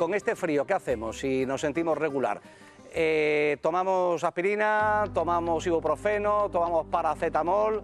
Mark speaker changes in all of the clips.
Speaker 1: con este frío, ¿qué hacemos si nos sentimos regular? Eh, tomamos aspirina, tomamos ibuprofeno, tomamos paracetamol.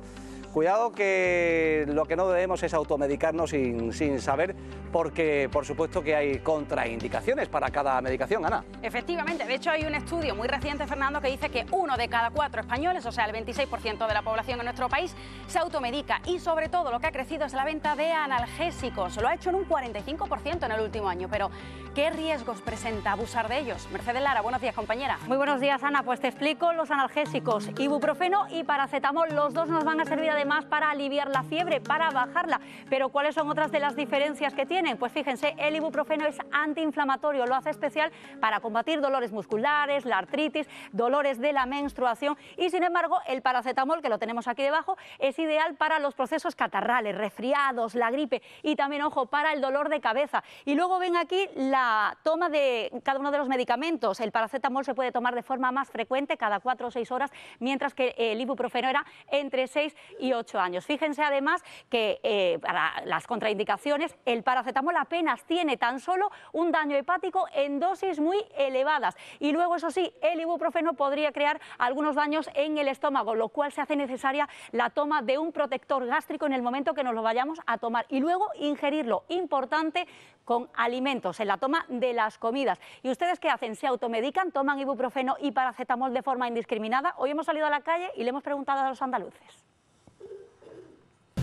Speaker 1: Cuidado que lo que no debemos es automedicarnos sin, sin saber, porque por supuesto que hay contraindicaciones para cada medicación, Ana.
Speaker 2: Efectivamente, de hecho hay un estudio muy reciente, Fernando, que dice que uno de cada cuatro españoles, o sea el 26% de la población en nuestro país, se automedica y sobre todo lo que ha crecido es la venta de analgésicos. Lo ha hecho en un 45% en el último año, pero ¿qué riesgos presenta abusar de ellos? Mercedes Lara, buenos días, compañera. Muy buenos días, Ana. Pues te explico los analgésicos, ibuprofeno y paracetamol. Los dos nos van a servir más para aliviar la fiebre, para bajarla. Pero ¿cuáles son otras de las diferencias que tienen? Pues fíjense, el ibuprofeno es antiinflamatorio, lo hace especial para combatir dolores musculares, la artritis, dolores de la menstruación y sin embargo el paracetamol, que lo tenemos aquí debajo, es ideal para los procesos catarrales, resfriados, la gripe y también, ojo, para el dolor de cabeza. Y luego ven aquí la toma de cada uno de los medicamentos. El paracetamol se puede tomar de forma más frecuente, cada cuatro o seis horas, mientras que el ibuprofeno era entre seis y años. Fíjense además que eh, para las contraindicaciones, el paracetamol apenas tiene tan solo un daño hepático en dosis muy elevadas. Y luego, eso sí, el ibuprofeno podría crear algunos daños en el estómago, lo cual se hace necesaria la toma de un protector gástrico en el momento que nos lo vayamos a tomar. Y luego ingerirlo, importante, con alimentos, en la toma de las comidas. ¿Y ustedes qué hacen? ¿Se automedican? ¿Toman ibuprofeno y paracetamol de forma indiscriminada? Hoy hemos salido a la calle y le hemos preguntado a los andaluces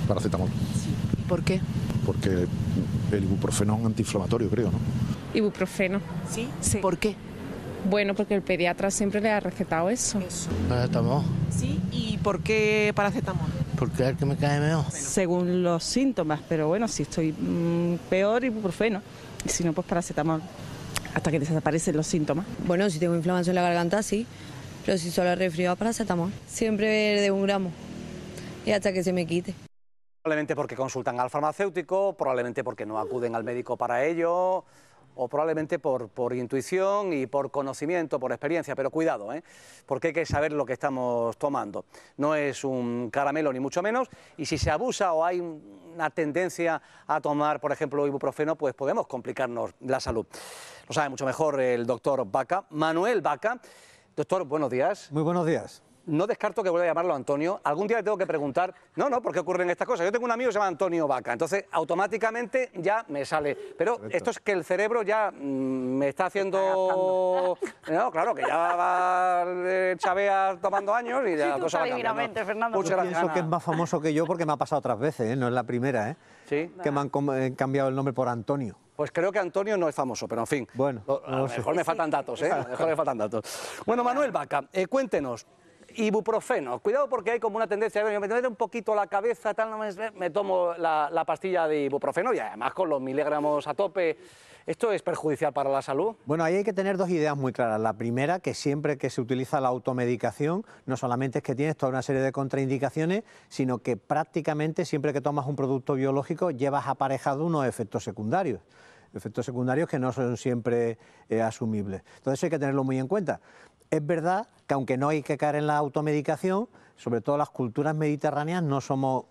Speaker 2: paracetamol. Sí. ¿Por qué?
Speaker 3: Porque el ibuprofeno es un antiinflamatorio, creo, ¿no?
Speaker 2: Ibuprofeno. ¿Sí? sí. por qué? Bueno, porque el pediatra siempre le ha recetado eso. eso.
Speaker 3: Paracetamol.
Speaker 1: Sí, ¿y por qué paracetamol?
Speaker 3: Porque es el que me cae mejor. Según
Speaker 2: los síntomas, pero bueno, si estoy mm, peor, ibuprofeno. Y si no, pues paracetamol. Hasta que desaparecen los síntomas. Bueno, si tengo inflamación en la garganta, sí. Pero si solo he resfriado, paracetamol. Siempre de un gramo. Y hasta que se me quite.
Speaker 1: Probablemente porque consultan al farmacéutico, probablemente porque no acuden al médico para ello, o probablemente por, por intuición y por conocimiento, por experiencia, pero cuidado, ¿eh? porque hay que saber lo que estamos tomando. No es un caramelo ni mucho menos, y si se abusa o hay una tendencia a tomar, por ejemplo, ibuprofeno, pues podemos complicarnos la salud. Lo sabe mucho mejor el doctor Vaca, Manuel Vaca. Doctor, buenos días. Muy buenos días no descarto que vuelva a llamarlo Antonio. Algún día le tengo que preguntar, no, no, ¿por qué ocurren estas cosas? Yo tengo un amigo que se llama Antonio Vaca, entonces automáticamente ya me sale. Pero esto es que el cerebro ya mm, me está haciendo... no, claro, que ya va Chavea tomando años y ya sí, tú no. Fernando. Muchas Pienso que es
Speaker 3: más famoso que yo porque me ha pasado otras veces, ¿eh? no es la primera, ¿eh? Sí. Que me han eh, cambiado el nombre por Antonio. Pues creo que Antonio no es famoso, pero en fin. Bueno, a lo mejor me faltan datos, ¿eh? mejor me faltan datos.
Speaker 1: Bueno, Manuel Vaca, eh, cuéntenos, ibuprofeno. Cuidado porque hay como una tendencia, me duele un poquito la cabeza, tal, no me, me tomo la, pastilla de ibuprofeno y además con los miligramos a tope. ¿Esto es perjudicial para la salud?
Speaker 3: Bueno, ahí hay que tener dos ideas muy claras. La primera, que siempre que se utiliza la automedicación, no solamente es que tienes toda una serie de contraindicaciones, sino que prácticamente siempre que tomas un producto biológico llevas aparejado unos efectos secundarios efectos secundarios que no son siempre eh, asumibles. Entonces hay que tenerlo muy en cuenta. Es verdad que aunque no hay que caer en la automedicación, sobre todo las culturas mediterráneas no somos,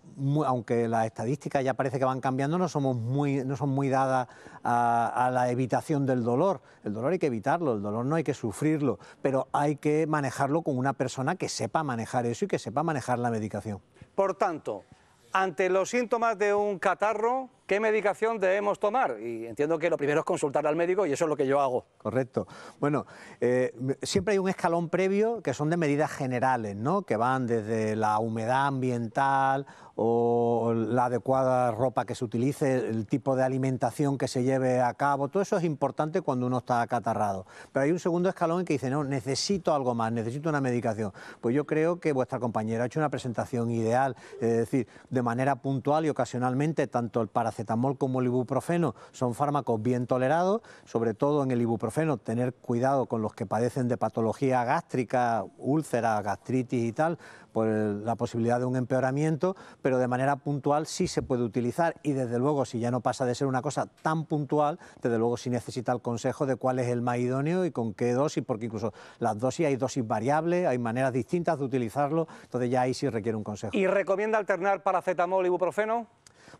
Speaker 3: aunque las estadísticas ya parece que van cambiando, no somos muy, no son muy dadas a, la evitación del dolor. El dolor hay que evitarlo, el dolor no hay que sufrirlo, pero hay que manejarlo con una persona que sepa manejar eso y que sepa manejar la medicación.
Speaker 1: Por tanto, ante los síntomas de un catarro, ¿qué medicación debemos tomar? Y entiendo que lo primero es consultar al médico y eso es lo
Speaker 3: que yo hago. Correcto. Bueno, eh, siempre hay un escalón previo que son de medidas generales, ¿no? Que van desde la humedad ambiental o la adecuada ropa que se utilice, el tipo de alimentación que se lleve a cabo, todo eso es importante cuando uno está acatarrado. Pero hay un segundo escalón en que dice, no, necesito algo más, necesito una medicación. Pues yo creo que vuestra compañera ha hecho una presentación ideal, es decir, de manera puntual y ocasionalmente, tanto el paracetamol paracetamol como el ibuprofeno son fármacos bien tolerados, sobre todo en el ibuprofeno tener cuidado con los que padecen de patología gástrica, ...úlcera, gastritis y tal, por la posibilidad de un empeoramiento, pero de manera puntual sí se puede utilizar y desde luego si ya no pasa de ser una cosa tan puntual, desde luego sí necesita el consejo de cuál es el más idóneo y con qué dosis, porque incluso las dosis hay dosis variables, hay maneras distintas de utilizarlo, entonces ya ahí sí requiere un consejo. ¿Y
Speaker 1: recomienda alternar paracetamol y ibuprofeno?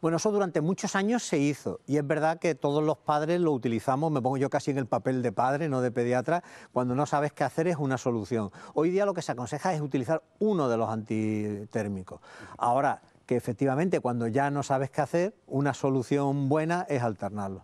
Speaker 3: Bueno, eso durante muchos años se hizo y es verdad que todos los padres lo utilizamos, me pongo yo casi en el papel de padre, no de pediatra, cuando no sabes qué hacer es una solución. Hoy día lo que se aconseja es utilizar uno de los antitérmicos. Ahora, que efectivamente cuando ya no sabes qué hacer, una solución buena es alternarlo.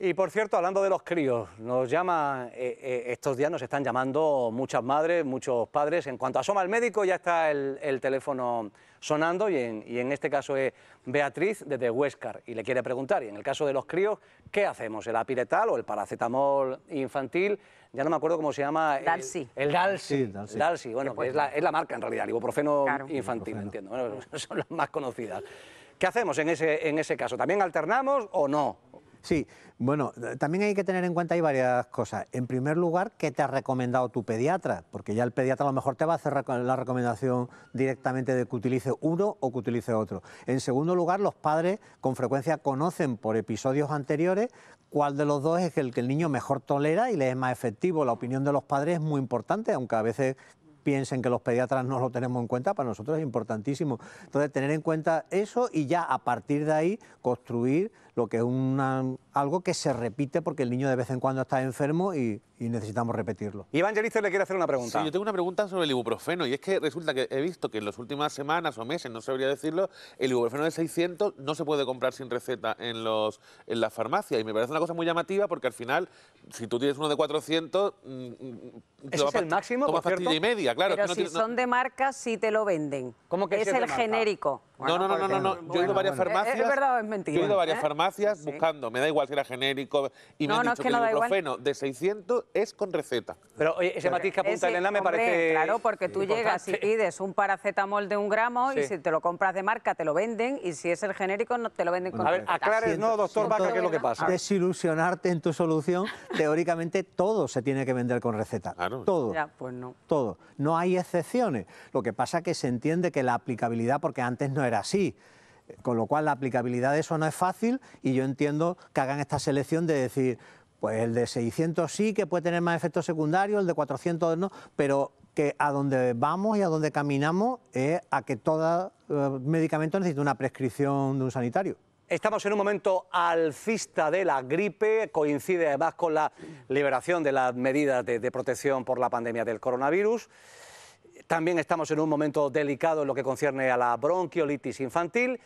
Speaker 1: Y por cierto, hablando de los críos, nos llama, eh, eh, estos días nos están llamando muchas madres, muchos padres. En cuanto asoma el médico, ya está el, teléfono sonando y en, este caso es Beatriz desde Huescar y le quiere preguntar, y en el caso de los críos, ¿qué hacemos? ¿El apiretal o el paracetamol infantil? Ya no me acuerdo cómo se llama. Dalsi. El, Dalsi. Dalsi. Bueno, pues es, la, marca en realidad, el ibuprofeno infantil, entiendo. Bueno, son las más conocidas. ¿Qué hacemos en ese, en ese caso? ¿También alternamos o no?
Speaker 3: Sí, bueno, también hay que tener en cuenta hay varias cosas. En primer lugar, ¿qué te ha recomendado tu pediatra? Porque ya el pediatra a lo mejor te va a hacer la recomendación directamente de que utilice uno o que utilice otro. En segundo lugar, los padres con frecuencia conocen por episodios anteriores cuál de los dos es el que el niño mejor tolera y le es más efectivo. La opinión de los padres es muy importante, aunque a veces piensen que los pediatras no lo tenemos en cuenta, para nosotros es importantísimo. Entonces, tener en cuenta eso y ya a partir de ahí construir lo que es una, algo que se repite porque el niño de vez en cuando está enfermo y, necesitamos repetirlo. Iván Evangelista le quiere hacer una pregunta. Sí, yo tengo una pregunta sobre el ibuprofeno y es que resulta que he visto que en las últimas semanas o meses, no sabría decirlo, el ibuprofeno de 600 no se puede comprar sin receta en, los, en las farmacias y me parece una cosa muy llamativa porque al final, si tú tienes uno de 400... Mm, mm, ¿Ese es el máximo, por cierto? y media, claro. Pero si son
Speaker 2: de marca, sí te lo venden. que es, el genérico no, no, no, no, no, Yo he ido a varias farmacias. Es, verdad o es mentira. Yo he ido a varias ¿eh? farmacias buscando,
Speaker 3: me da igual si era genérico. Y me han dicho que, el ibuprofeno de 600 es con receta. Pero oye, ese matiz que apunta Elena me parece. Claro, porque tú llegas y
Speaker 2: pides un paracetamol de un gramo y si te lo compras de marca te lo venden y si es el genérico no te lo venden con receta. A ver, aclares, no, doctor Vaca, qué es lo
Speaker 1: que pasa.
Speaker 3: Desilusionarte en tu solución, teóricamente todo se tiene que vender con receta. claro Todo. pues no. Todo. No hay excepciones. Lo que pasa es que se entiende que la aplicabilidad, porque antes no así. Con lo cual la aplicabilidad de eso no es fácil y yo entiendo que hagan esta selección de decir, pues el de 600 sí que puede tener más efectos secundarios, el de 400 no, pero que a donde vamos y a donde caminamos es a que todo eh, medicamento necesita una prescripción de un sanitario.
Speaker 1: Estamos en un momento alcista de la gripe, coincide además con la liberación de las medidas de protección por la pandemia del coronavirus. También estamos en un momento delicado en lo que concierne a la bronquiolitis infantil